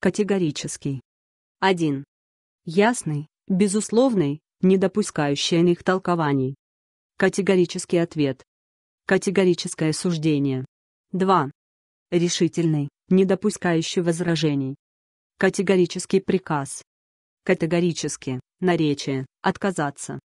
Категорический. 1. Ясный, безусловный, не допускающий иных толкований. Категорический ответ. Категорическое суждение. 2. Решительный, не допускающий возражений. Категорический приказ. Категорически, наречие, отказаться.